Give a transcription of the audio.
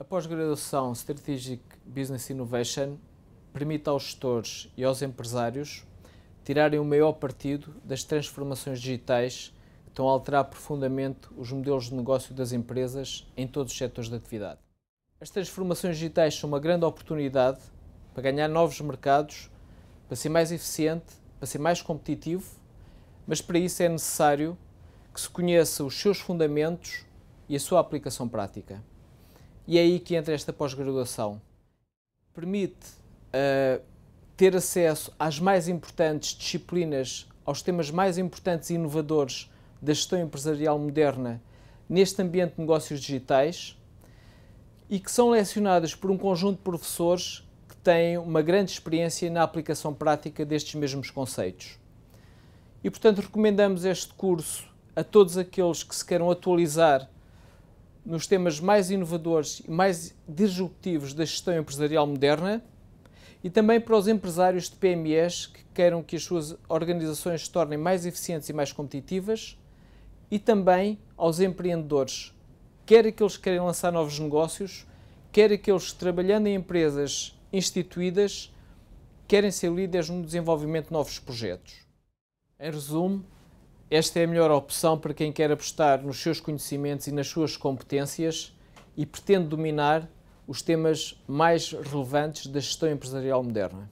A pós-graduação Strategic Business Innovation permite aos gestores e aos empresários tirarem o maior partido das transformações digitais que estão a alterar profundamente os modelos de negócio das empresas em todos os setores de atividade. As transformações digitais são uma grande oportunidade para ganhar novos mercados, para ser mais eficiente, para ser mais competitivo, mas para isso é necessário que se conheça os seus fundamentos e a sua aplicação prática. E é aí que entra esta pós-graduação. Permite uh, ter acesso às mais importantes disciplinas, aos temas mais importantes e inovadores da gestão empresarial moderna neste ambiente de negócios digitais e que são lecionadas por um conjunto de professores que têm uma grande experiência na aplicação prática destes mesmos conceitos. E, portanto, recomendamos este curso a todos aqueles que se queiram atualizar nos temas mais inovadores e mais disruptivos da gestão empresarial moderna e também para os empresários de PMEs que queiram que as suas organizações se tornem mais eficientes e mais competitivas e também aos empreendedores, quer aqueles que querem lançar novos negócios, quer aqueles que trabalhando em empresas instituídas querem ser líderes no desenvolvimento de novos projetos. Em resumo, esta é a melhor opção para quem quer apostar nos seus conhecimentos e nas suas competências e pretende dominar os temas mais relevantes da gestão empresarial moderna.